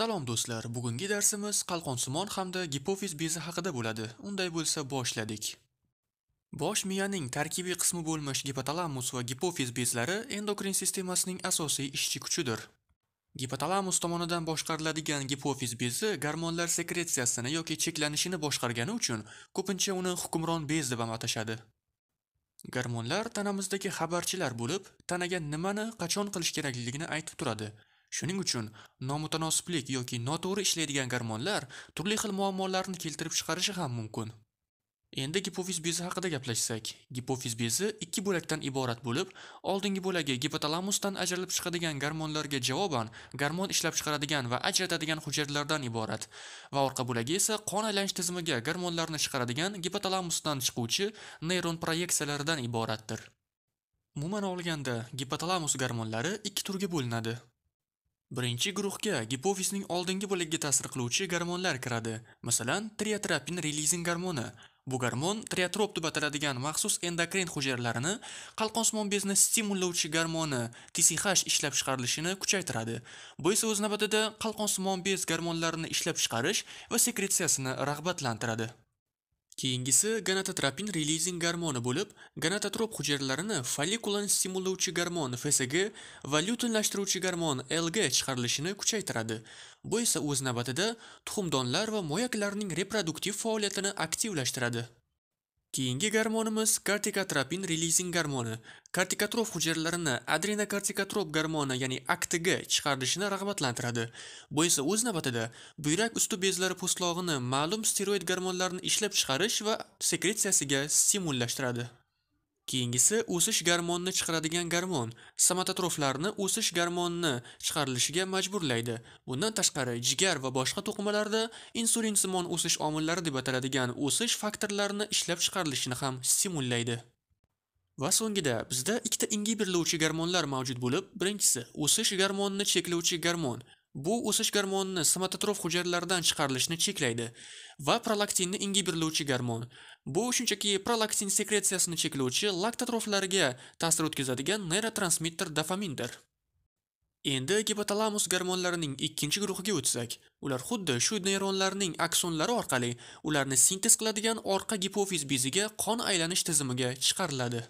Salom do'stlar, bugungi darsimiz qalqonsimon hamda gipofiz bezi haqida bo'ladi. Unday bo'lsa boshladik. Bosh miyaning tarkibiy qismi bo'lmish gipotalamus va gipofiz bezlari endokrin sistemasining asosiy ishchi kuchidir. Gipotalamus tomonidan boshqariladigan gipofiz bezi gormonlar sekretsiyasini yoki cheklanishini boshqargani uchun ko'pincha uni hukmron bez deb ham atashadi. Gormonlar tanamizdagi xabarchilar bo'lib, tanaga nimani qachon qilish kerakligini aytib turadi. Shuning uchun nomutanosiblik yoki noto'g'ri ishlaydigan gormonlar turli xil muammolarni keltirib chiqarishi ham mumkin. Endi gipofiz bezi haqida gaplashsak. Gipofiz bezi ikki bo'lakdan iborat bo'lib, oldingi bo'lagi gipotalamusdan ajralib chiqadigan gormonlarga javoban gormon ishlab chiqaradigan va ajratadigan hujayralardan iborat va orqa bo'lagi esa qon aylanish tizimiga gormonlarni chiqaradigan gipotalamusdan chiquvchi neyron proyeksiyalaridan iboratdir. Umuman olganda, gipotalamus gormonlari ikki turga bo'linadi. Birinchi guruhga gipofizning oldingi bo'ligiga ta'sir qiluvchi gormonlar kiradi. Masalan, triatropin releasing gormoni. Bu gormon triatrop deb ataladigan maxsus endokrin hujayralarini qalqonsimon bezni stimullovchi gormoni TSH ishlab chiqarilishini kuchaytiradi. Bu esa o'z navbatida qalqonsimon bez gormonlarini ishlab chiqarish va sekretsiyasini rag'batlantiradi. Keyingisi gonadotropin releasing gormoni bo'lib, gonadotrop hujayralarini follikulani stimullovchi gormon FSG va lyutinlashtiruvchi gormon LG chiqarilishini kuchaytiradi. Bu esa o'z navbatida tuxumdonlar va moyaklarning reproduktiv faoliyatini aktivlashtiradi. Keyingi gormonimiz kortikotropin releasing gormoni. Kortikotrof hujayralarini adrenokortikotrop gormoni, ya'ni ACTG chiqarilishini rag'batlantiradi. Bu esa o'z navbatida buyrak usti bezlari po'stlog'ini ma'lum steroid gormonlarini ishlab chiqarish va sekretsiyasiga stimullashtiradi. Keyingisi o'sish gormonini chiqaradigan gormon somatotroflarni o'sish gormonini chiqarilishiga majburlaydi. Bundan tashqari, jigar va boshqa to'qimalarda insulinsimon o'sish omillari deb ataladigan o'sish faktorlarini ishlab chiqarilishini ham stimullaydi. Va so'ngida bizda ikkita ingibirlovchi gormonlar mavjud bo'lib, birinchisi o'sish gormonini cheklovchi gormon, Bu o'sish gormonini somatotrof hujayralardan chiqarilishni cheklaydi va prolaktinni ingibirlovchi gormon. Bu shunchaki prolaktin sekretsiyasini cheklovchi laktotroflarga ta'sir o'tkazadigan neyrotransmitter dopamindir. Endi gipotalamus gormonlarining ikkinchi guruhiga o'tsak, ular xuddi shu neyronlarning aksonlari orqali ularni sintez qiladigan orqa gipofiz beziga qon aylanish tizimiga chiqariladi.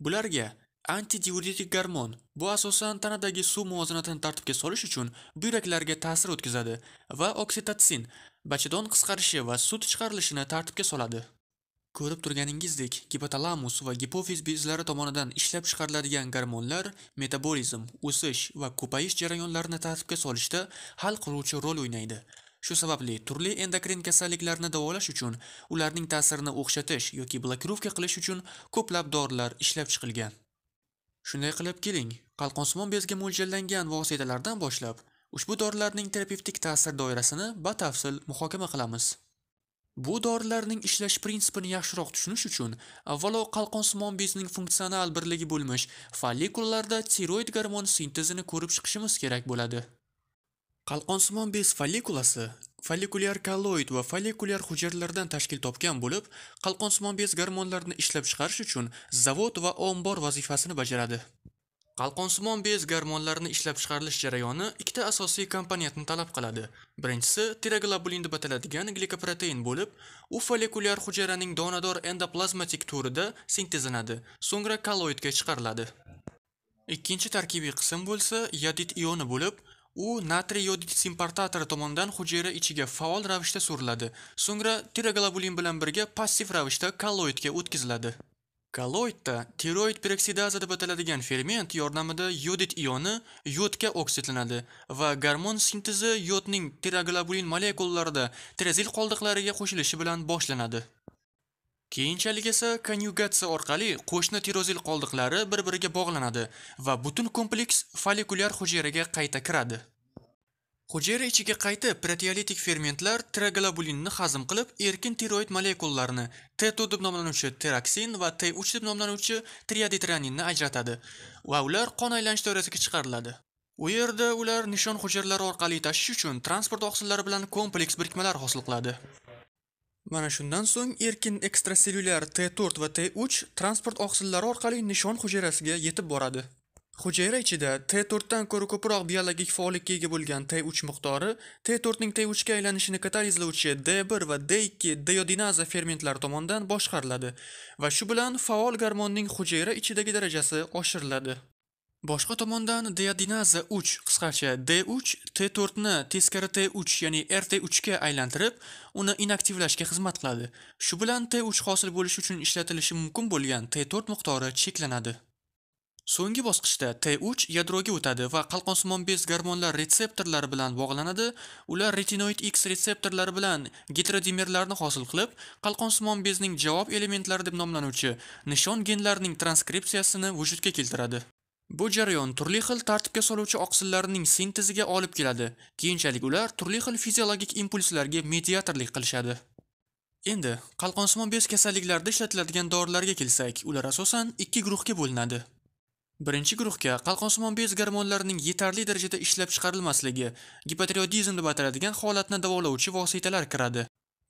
Bularga Antidiuretik gormon. Bu asosan tanadagi suv muvozanatini tartibga solish uchun buyraklarga ta'sir o'tkazadi va oksitotsin, bachadon qisqarishi va sut chiqarilishini tartibga soladi. Ko'rib turganingizdek, gipotalamus va gipofiz bezlari tomonidan ishlab chiqariladigan gormonlar metabolizm, o'sish va ko'payish jarayonlarini tartibga solishda hal qiluvchi rol o'ynaydi. Shu sababli turli endokrin kasalliklarni davolash uchun ularning ta'sirini o'xshatish yoki blokirovka qilish uchun ko'plab dorilar ishlab chiqilgan. Shunday qilib keling, qalqonsimon bezga mo'ljallangan vositalardan boshlab ushbu dorilarning terapevtik ta'sir doirasini batafsil muhokama qilamiz. Bu dorilarning ishlash prinsipini yaxshiroq tushunish uchun avvalo qalqonsimon bezning funksional birligi bo'lmoq, follikullarda tiroid gormon sintezini ko'rib chiqishimiz kerak bo'ladi. Qalqonsimon bez follikulasi follikulyar kolloid va follikulyar hujayralardan tashkil topgan bo'lib qalqonsimon bez gormonlarini ishlab chiqarish uchun zavod va ombor vazifasini bajaradi qalqonsimon bez gormonlarini ishlab chiqarish jarayoni ikkita asosiy komponentni talab qiladi birinchisi tiroglobulin deb ataladigan glikoprotein bo'lib u follikulyar hujayraning donador endoplazmatik turida sintezlanadi so'ngra kolloidga chiqariladi ikkinchi tarkibiy qism bo'lsa yodit ioni bo'lib U natriy iodid simparatori tomonidan hujayra ichiga faol ravishda suriladi. So'ngra tiroglobulin bilan birga passiv ravishda kolloidga o'tkaziladi. Kolloidda tiroid peroksidaza deb ataladigan ferment yordamida iodid ioni yodga oksidlanadi va gormon sintezi yodning tiroglobulin molekulalarida tirazil qoldiqlariga qo'shilishi bilan boshlanadi. Keyinchalik esa konyugatsiya orqali qo'shni tirozil qoldiqlari bir-biriga bog'lanadi va butun kompleks follikulyar hujayraga qayta kiradi. Hujayra ichiga qaytib, proteolitik fermentlar tiraglobulinni hazm qilib, erkin tiroid molekulalarini, T2 deb nomlanuvchi tiroksin va T3 deb nomlanuvchi triadetraninni ajratadi va ular qon aylanish doirasiga chiqariladi. U yerda ular nishon hujayralari orqali tashish uchun transport oqsillari bilan kompleks birikmalar hosil qiladi. Mana shundan so'ng erkin ekstraselyulyar T4 va T3 transport oqsillari orqali nishon hujayrasiga yetib boradi. Hujayra ichida T4 dan ko'ra ko'proq biologik faollikka ega bo'lgan T3 miqdori T4 ning T3 ga aylanishini katalizlovchi D1 va D2 deodinaza fermentlari tomonidan boshqariladi va shu bilan faol gormonning hujayra ichidagi darajasi oshiriladi. Boshqa tomondan deodinaza 3 qisqacha D3 T4 ni teskari T3 ya'ni RT3 ga aylantirib, uni inaktivlashga xizmat qiladi. Shu bilan T3 hosil bo'lish uchun ishlatilishi mumkin bo'lgan T4 miqdori cheklanadi. So'nggi bosqichda T3 yadroga o'tadi va qalqonsimon bez gormonlar retseptorlari bilan bog'lanadi. Ular retinoid X retseptorlari bilan heterodimerlarni hosil qilib, qalqonsimon bezning javob elementlari deb nomlanuvchi nishon genlarining transkripsiyasini vujudga keltiradi. Bu jarayon turli xil tartibga soluvchi oqsillarning sinteziga olib keladi. Keyinchalik ular turli xil fiziologik impulslarga mediatorlik qilishadi. Endi qalqonsimon bez kasalliklarida ishlatiladigan dorilarga kelsak, ular asosan ikki guruhga bo'linadi. birinchi guruhga qalqonsimon bez gormonlarining yetarli darajada ishlab chiqarilmasligi gipotireoidizm deb ataladigan holatni davolovchi vositalar kiradi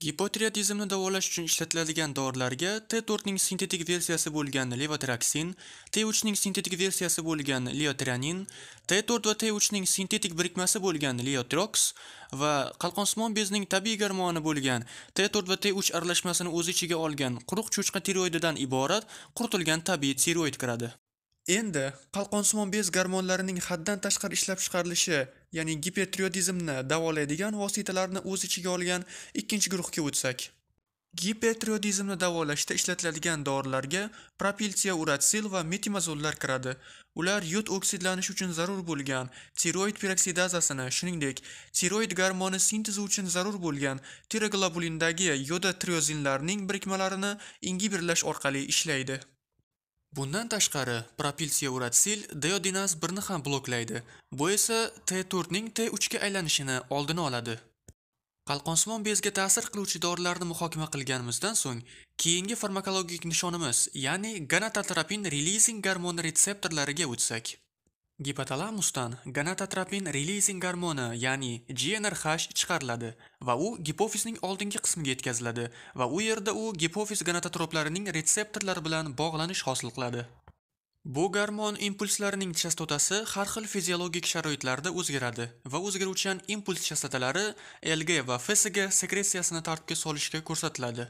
Gipotireoidizmni davolash uchun ishlatiladigan dorilarga t 4 ning sintetik versiyasi bo'lgan levotiroksin, t 3 ning sintetik versiyasi bo'lgan liotiranin, t 4 va t 3 ning sintetik birikmasi bo'lgan liotroks va qalqonsimon bezning tabiiy gormoni bo'lgan t 4 va t 3 aralashmasini o'z ichiga olgan quruq cho'chqa tiroididan iborat quritilgan tabiiy tiroid kiradi endi qalqonsimon bez gormonlarining haddan tashqari ishlab chiqarilishi ya'ni gipertiroidizmni davolaydigan vositalarni o'z ichiga olgan ikkinchi guruhga o'tsak gipertiroidizmni davolashda ishlatiladigan dorilarga propilsiya uratsil va metimazollar kiradi ular yod oksidlanishi uchun zarur bo'lgan tiroid peroksidazasini shuningdek tiroid gormoni sintezi uchun zarur bo'lgan tiroglobulindagi yodotriozinlarning triozinlarning birikmalarini ingibirlash orqali ishlaydi Bundan tashqari, siyuratsil deodinaz 1ni ham bloklaydi. Bu esa T4 ning T3 ga aylanishini oldini oladi. Qalqonsimon bezga ta'sir qiluvchi dorilarni muhokama qilganimizdan so'ng, keyingi farmakologik nishonimiz, ya'ni gonadotropin releasing hormon retseptorlariga o'tsak. Gipotalamusdan gonadotropin releasing gormoni, ya'ni GnRH chiqariladi va u gipofizning oldingi qismiga yetkaziladi va u yerda u gipofiz gonadotroplarining retseptorlari bilan bog'lanish hosil qiladi. Bu gormon impulslarining chastotasi har xil fiziologik sharoitlarda o'zgaradi va o'zgaruvchan impuls chastotalari LG va FSG sekretsiyasini tartibga solishga ko'rsatiladi.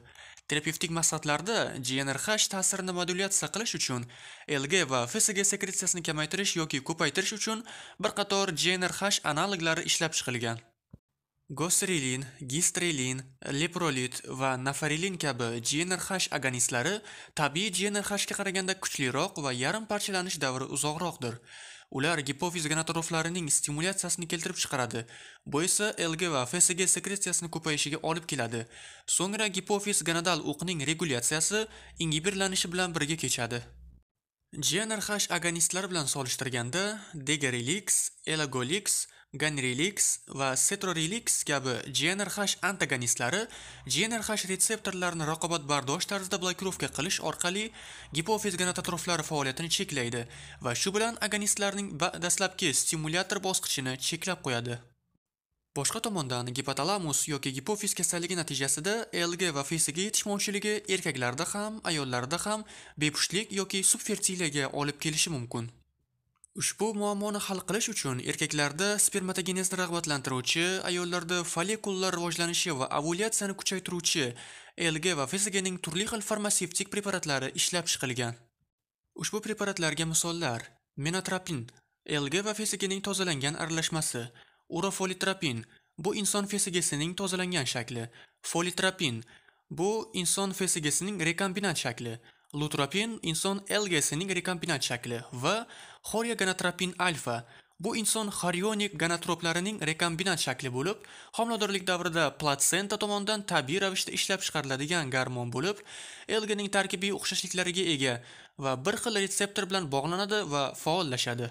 Terapevtik maqsadlarda GNRH ta'sirini modulyatsiya qilish uchun LG va FSG sekretsiyasini kamaytirish yoki ko'paytirish uchun bir qator GNRH analoglari ishlab chiqilgan. Gostrelin, gistrelin, leprolit va nafarilin kabi GNRH agonistlari tabiiy GNRHga qaraganda kuchliroq va yarim parchalanish davri uzoqroqdir. Ular gipofiz gonatroflarining stimulyatsiyasini keltirib chiqaradi. Bu esa LG va FSG sekretsiyasini ko'payishiga olib keladi. So'ngra gipofiz gonadal o'qining regulyatsiyasi ingibirlanishi bilan birga kechadi. GNRH agonistlari bilan solishtirganda Degerelix, Elagolix, Ganrelix va Cetrorelix kabi GNRH antagonistlari GNRH retseptorlarini raqobatbardosh tarzda blokirovka qilish orqali gipofiz gonadotroflari faoliyatini cheklaydi va shu bilan agonistlarning dastlabki stimulyator bosqichini cheklab qo'yadi. boshqa tomondan gipotalamus yoki gipofiz kasalligi natijasida lg va fsg yetishmovchiligi erkaklarda ham ayollarda ham bepushtlik yoki subfertiliyaga olib kelishi mumkin ushbu muammoni hal qilish uchun erkaklarda spermatogenezni rag'batlantiruvchi ayollarda follikullar rivojlanishi va ovulyatsiyani kuchaytiruvchi lg va ning turli xil farmatsevtik preparatlari ishlab chiqilgan ushbu preparatlarga misollar menotropin lg va ning tozalangan aralashmasi Urofolitropin bu inson fesigesining tozalangan shakli. Folitropin bu inson fesigesining rekombinant shakli. Lutropin inson LGSining rekombinant shakli va xoriogonotropin alfa bu inson xorionik gonotroplarining rekombinant shakli bo'lib, homiladorlik davrida platsenta tomonidan tabiiy ravishda ishlab chiqariladigan gormon bo'lib, LG ning tarkibiy o'xshashliklariga ega va bir xil retseptor bilan bog'lanadi va faollashadi.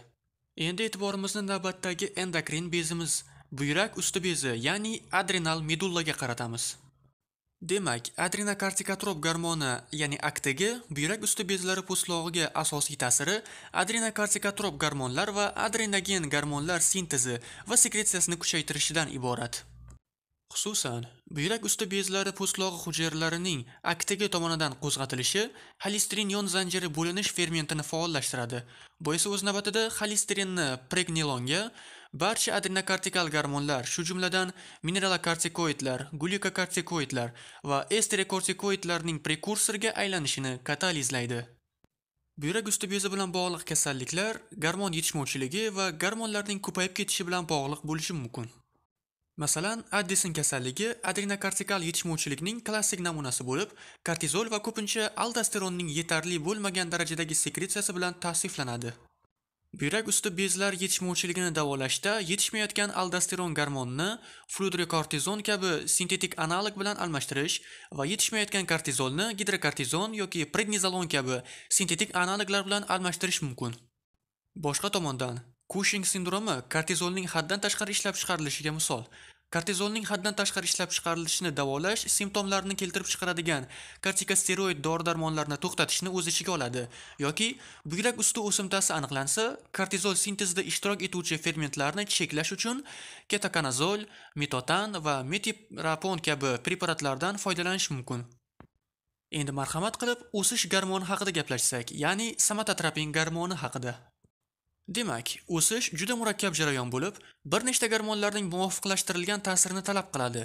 Endi e'tiborimizni navbatdagi endokrin bezimiz, buyrak usti bezi, ya'ni adrenal medullaga qaratamiz. Demak, adrenokortikotrop gormoni, ya'ni aktagi buyrak usti bezlari po'stlog'iga asosiy ta'siri adrenokortikotrop gormonlar va adrenogen gormonlar sintezi va sekretsiyasini kuchaytirishidan iborat. Xususan, buyrak usti bezlari po'stlog'i hujayralarining aktigi tomonidan qo'zg'atilishi xolesterin yon zanjiri bo'linish fermentini faollashtiradi. Bu esa o'z navbatida xolesterinni pregnilonga, barcha adrenokortikal gormonlar, shu jumladan mineralokortikoidlar, glyukokortikoidlar va esterokortikoidlarning prekursoriga aylanishini katalizlaydi. Buyrak usti bezi bilan bog'liq kasalliklar gormon yetishmovchiligi va gormonlarning ko'payib ketishi bilan bog'liq bo'lishi mumkin. Masalan, Addison kasalligi adrenokortikal yetishmovchilikning klassik namunasi bo'lib, kortizol va ko'pincha aldosteronning yetarli bo'lmagan darajadagi sekretsiyasi bilan tavsiflanadi. Buyrak usti bezlar yetishmovchiligini davolashda yetishmayotgan aldosteron gormonini fludrokortizon kabi sintetik analog bilan almashtirish va yetishmayotgan kortizolni gidrokortizon yoki prednizolon kabi sintetik analoglar bilan almashtirish mumkin. Boshqa tomondan, Cushing sindromi kortizolning haddan tashqari ishlab chiqarilishiga misol. Kortizolning haddan tashqari ishlab chiqarilishini davolash simptomlarni keltirib chiqaradigan kortikosteroid dori-darmonlarni to'xtatishni o'z ichiga oladi yoki buyrak usti o'simtasi aniqlansa, kortizol sintezida ishtirok etuvchi fermentlarni cheklash uchun ketokanazol, mitotan va metiprapon kabi preparatlardan foydalanish mumkin. Endi marhamat qilib o'sish gormoni haqida gaplashsak, ya'ni somatotropin gormoni haqida. Demak, o'sish juda murakkab jarayon bo'lib, bir nechta gormonlarning muvofiqlashtirilgan ta'sirini talab qiladi.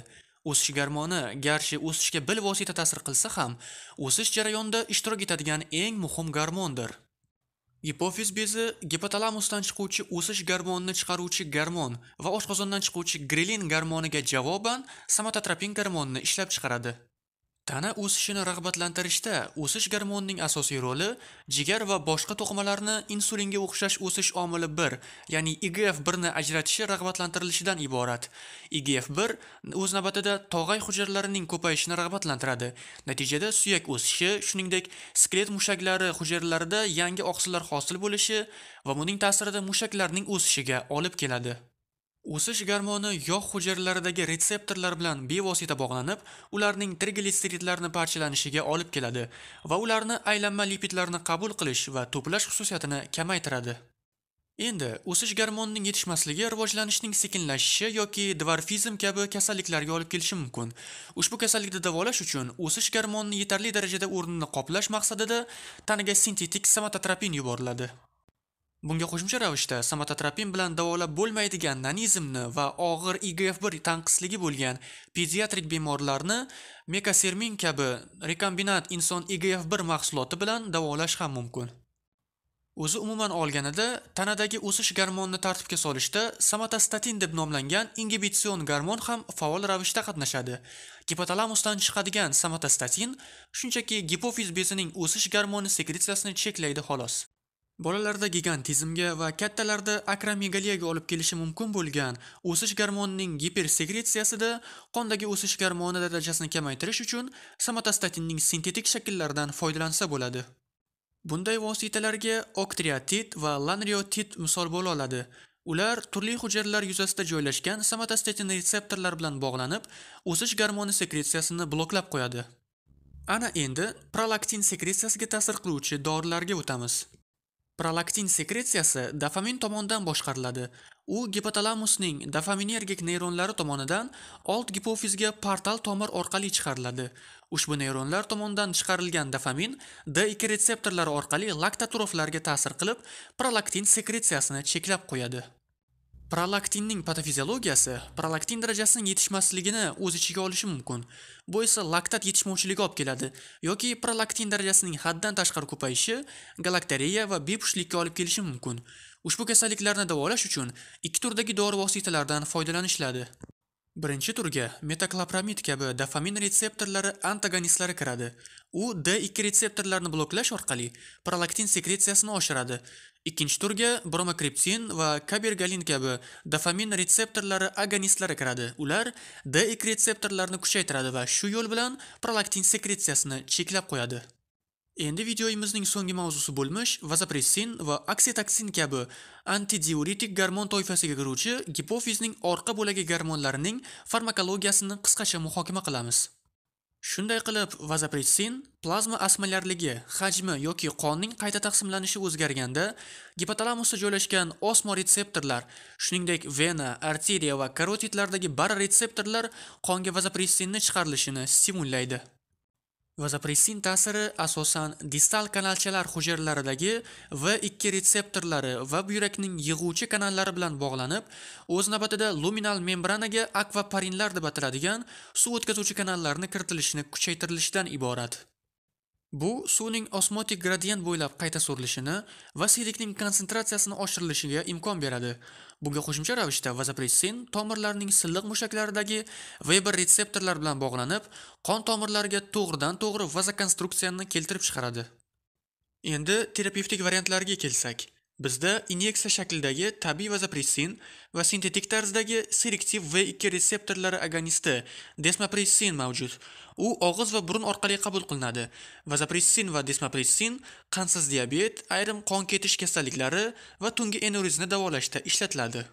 O'sish gormoni garchi o'sishga bil vosita ta'sir qilsa ham, o'sish jarayonida ishtirok etadigan eng muhim gormondir. Gipofiz bezi gipotalamusdan chiquvchi o'sish gormonini chiqaruvchi gormon va oshqozondan chiquvchi grelin gormoniga javoban somatotropin gormonini ishlab chiqaradi. Tana o'sishini rag'batlantirishda o'sish gormonining asosiy roli jigar va boshqa to'qimalarni insulinga o'xshash o'sish omili 1, ya'ni IGF-1 ni ajratishi rag'batlantirilishidan iborat. IGF-1 o'z navbatida tog'ay hujayralarining ko'payishini rag'batlantiradi. Natijada suyak o'sishi, shuningdek, skelet mushaklari hujayralarida yangi oqsillar hosil bo'lishi va buning ta'sirida mushaklarning o'sishiga olib keladi. O'sish gormoni yog' hujayralaridagi retseptorlar bilan bevosita bog'lanib, ularning trigliseridlarni parchalanishiga olib keladi va ularni aylanma lipidlarni qabul qilish va to'plash xususiyatini kamaytiradi. Endi o'sish gormonining yetishmasligi rivojlanishning sekinlashishi yoki dvarfizm kabi kasalliklarga olib kelishi mumkin. Ushbu kasallikni davolash uchun o'sish gormonini yetarli darajada o'rnini qoplash maqsadida tanaga sintetik somatotropin yuboriladi. Bunga qo'shimcha ravishda somatotropin bilan davolab bo'lmaydigan nanizmni va og'ir IGF-1 tanqisligi bo'lgan pediatrik bemorlarni mekasermin kabi rekombinant inson IGF-1 mahsuloti bilan davolash ham mumkin. O'zi umuman olganida tanadagi o'sish gormonini tartibga solishda somatostatin deb nomlangan inhibitsion gormon ham faol ravishda qatnashadi. Gipotalamusdan chiqadigan somatostatin shunchaki gipofiz bezining o'sish gormoni sekretsiyasini cheklaydi xolos. Bolalarda gigantizmga va kattalarda akromegaliyaga olib kelishi mumkin bo'lgan o'sish gormonining gipersekretsiyasida qondagi o'sish gormoni darajasini kamaytirish uchun somatostatinning sintetik shakllaridan foydalansa bo'ladi. Bunday vositalarga oktriatit va lanriotit misol bo'la oladi. Ular turli hujayralar yuzasida joylashgan somatostatin retseptorlar bilan bog'lanib, o'sish gormoni sekretsiyasini bloklab qo'yadi. Ana endi prolaktin sekretsiyasiga ta'sir qiluvchi dorilarga o'tamiz. Prolaktin sekretsiyasi dopamin tomonidan boshqariladi. U gipotalamusning dopaminergik neyronlari tomonidan old gipofizga portal tomir orqali chiqariladi. Ushbu neyronlar tomonidan chiqarilgan dopamin D2 retseptorlari orqali laktatoroflarga ta'sir qilib, prolaktin sekretsiyasini cheklab qo'yadi. Prolaktinning patofiziologiyasi prolaktin darajasining yetishmasligini o'z ichiga olishi mumkin. Bu esa laktat yetishmovchiligi olib keladi yoki prolaktin darajasining haddan tashqari ko'payishi galakteriya va bepushtlikka olib kelishi mumkin. Ushbu kasalliklarni davolash uchun ikki turdagi dori vositalaridan foydalanishiladi. Birinchi turga metaklopramid kabi dopamin retseptorlari antagonistlari kiradi. U D2 retseptorlarini bloklash orqali prolaktin sekretsiyasini oshiradi. Ikkinchi turga bromokriptin va kabergalin kabi dopamin retseptorlari agonistlari kiradi. Ular D2 retseptorlarni kuchaytiradi va shu yo'l bilan prolaktin sekretsiyasini cheklab qo'yadi. Endi videoyimizning so'nggi mavzusi bo'lmoq vazopressin va oksitoksin kabi antidiuretik gormon toifasiga kiruvchi gipofizning orqa bo'lagi gormonlarining farmakologiyasini qisqacha muhokama qilamiz. shunday qilib vazopressin plazma asmalarligi hajmi yoki qonning qayta taqsimlanishi o'zgarganda gipotalamusda joylashgan osmoretseptorlar shuningdek vena arteriya va karotidlardagi bar retseptorlar qonga vazopressinni chiqarilishini stimullaydi Vazopressin ta'siri asosan distal kanalchalar hujayralaridagi V2 retseptorlari va buyrakning yig'uvchi kanallari bilan bog'lanib, o'z navbatida luminal membranaga akvaparinlar deb ataladigan suv o'tkazuvchi kanallarni kiritilishini kuchaytirilishidan iborat. Bu suvning osmotik gradient bo'ylab qayta surilishini va siydikning konsentratsiyasini oshirilishiga imkon beradi. Bunga qo'shimcha ravishda vazopressin tomirlarning silliq mushaklaridagi veber retseptorlar bilan bog'lanib, qon tomirlariga to'g'ridan-to'g'ri vazokonstruksiyani keltirib chiqaradi. Endi terapevtik variantlarga kelsak. Bizda inyeksiya shaklidagi tabiiy vazopressin va sintetik tarzdagi selektiv V2 reseptorlari agonisti desmopressin mavjud. U og'iz va burun orqali qabul qilinadi. Vazopressin va desmopressin qandsiz diabet, ayrim qon ketish kasalliklari va tungi aneurizmni davolashda ishlatiladi.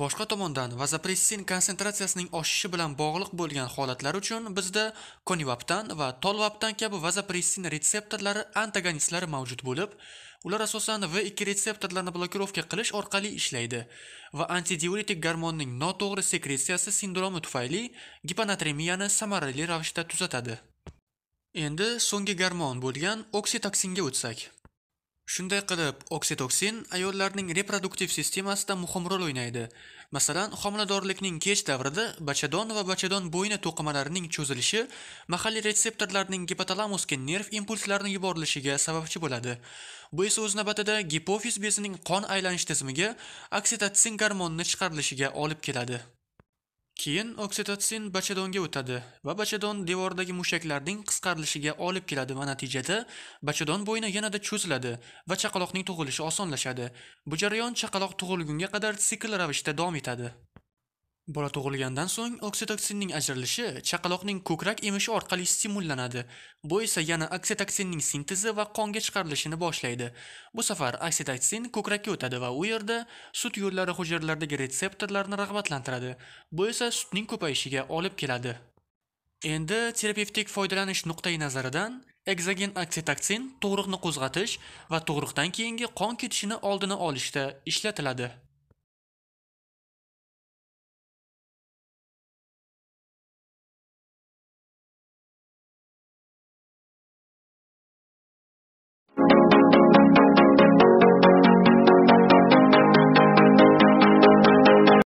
boshqa tomondan vazopressin konsentratsiyasining oshishi bilan bog'liq bo'lgan holatlar uchun bizda konivaptan va tolvaptan kabi vazopressin retseptorlari antagonistlari mavjud bo'lib ular asosan v2 retseptorlarni blokirovka qilish orqali ishlaydi va antidiuretik gormonning noto'g'ri sekretsiyasi sindromi tufayli giponatremiyani samarali ravishda tuzatadi endi so'nggi gormon bo'lgan oksitoksinga o'tsak Shunday qilib, oksitoksin ayollarning reproduktiv sistemasida muhim rol o'ynaydi. Masalan, homiladorlikning kech davrida bachadon va bachadon bo'yni to'qimalarining cho'zilishi mahalliy retseptorlarning gipotalamusga nerv impulslarini yuborilishiga sababchi bo'ladi. Bu esa o'z navbatida gipofiz bezining qon aylanish tizimiga oksitotsin gormonini chiqarilishiga olib keladi. Keyin oksitotsin bachadonga o'tadi va bachadon devordagi mushaklarning qisqarilishiga olib keladi va natijada bachadon bo'yni yanada cho'ziladi va chaqaloqning tug'ilishi osonlashadi. Bu jarayon chaqaloq tug'ilgunga qadar sikl ravishda davom etadi. Bola tug'ilgandan so'ng oksitotsinning ajralishi chaqaloqning ko'krak emishi orqali stimullanadi. Bu esa yana oksitotsinning sintezi va qonga chiqarilishini boshlaydi. Bu safar oksitotsin ko'krakka o'tadi va u yerda sut yo'llari hujayralaridagi retseptorlarni rag'batlantiradi. Bu esa sutning ko'payishiga olib keladi. Endi terapevtik foydalanish nuqtai nazaridan egzogen oksitotsin tug'ruqni qo'zg'atish va tug'ruqdan keyingi qon ketishini oldini olishda ishlatiladi.